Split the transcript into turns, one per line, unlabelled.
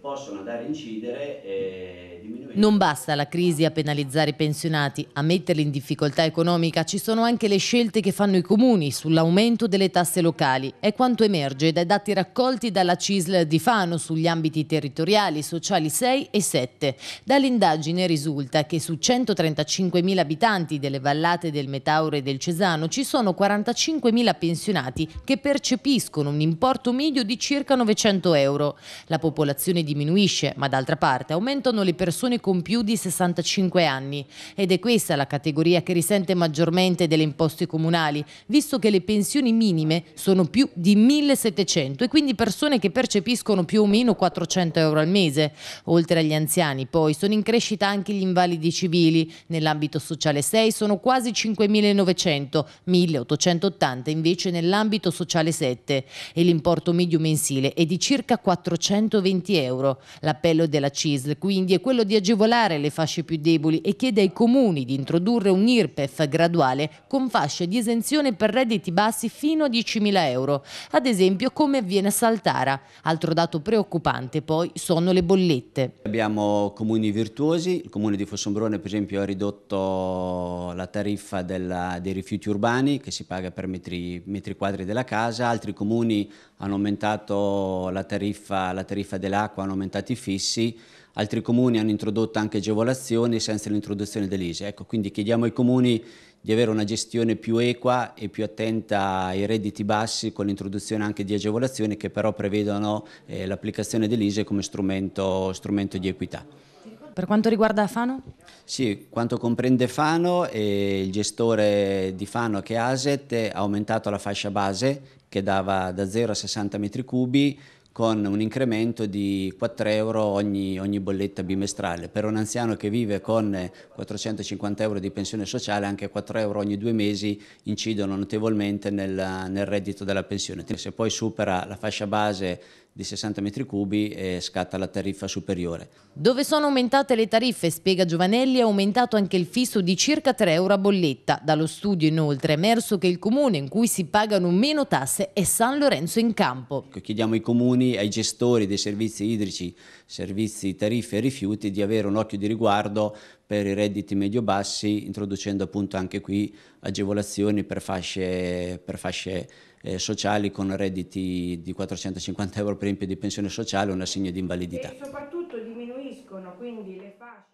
possono andare a incidere e diminuire.
Non basta la crisi a penalizzare i pensionati, a metterli in difficoltà economica ci sono anche le scelte che fanno i comuni sull'aumento delle tasse locali. È quanto emerge dai dati raccolti dalla CISL di Fano sugli ambiti territoriali, sociali 6 e 7. Dall'indagine risulta che su 135.000 abitanti delle vallate del Metauro e del Cesano ci sono 45.000 pensionati che percepiscono un importo medio di circa 900 euro. La popolazione popolazione diminuisce, ma d'altra parte aumentano le persone con più di 65 anni ed è questa la categoria che risente maggiormente delle imposte comunali, visto che le pensioni minime sono più di 1700 e quindi persone che percepiscono più o meno 400 euro al mese. Oltre agli anziani poi sono in crescita anche gli invalidi civili, nell'ambito sociale 6 sono quasi 5900, 1880 invece nell'ambito sociale 7 e l'importo medio mensile è di circa 420 euro. L'appello della CISL quindi è quello di agevolare le fasce più deboli e chiede ai comuni di introdurre un IRPEF graduale con fasce di esenzione per redditi bassi fino a 10.000 euro, ad esempio come avviene a Saltara. Altro dato preoccupante poi sono le bollette.
Abbiamo comuni virtuosi, il comune di Fossombrone per esempio ha ridotto la tariffa della, dei rifiuti urbani che si paga per metri, metri quadri della casa, altri comuni hanno aumentato la tariffa, la tariffa della l'acqua hanno aumentato i fissi, altri comuni hanno introdotto anche agevolazioni senza l'introduzione dell'ISE. Ecco, quindi chiediamo ai comuni di avere una gestione più equa e più attenta ai redditi bassi con l'introduzione anche di agevolazioni che però prevedono eh, l'applicazione dell'ISE come strumento, strumento, di equità.
Per quanto riguarda Fano?
Sì, quanto comprende Fano, eh, il gestore di Fano che è Aset ha aumentato la fascia base che dava da 0 a 60 metri cubi con un incremento di 4 euro ogni, ogni, bolletta bimestrale. Per un anziano che vive con 450 euro di pensione sociale, anche 4 euro ogni due mesi incidono notevolmente nel, nel reddito della pensione. Se poi supera la fascia base di 60 metri cubi e scatta la tariffa superiore.
Dove sono aumentate le tariffe, spiega Giovanelli, è aumentato anche il fisso di circa 3 euro a bolletta. Dallo studio inoltre è emerso che il comune in cui si pagano meno tasse è San Lorenzo in Campo.
Chiediamo ai comuni, ai gestori dei servizi idrici, servizi, tariffe e rifiuti di avere un occhio di riguardo per i redditi medio-bassi, introducendo appunto anche qui agevolazioni per fasce, per fasce eh, sociali con redditi di 450 euro per esempio di pensione sociale o un assegno di invalidità.
E soprattutto diminuiscono quindi le fasce.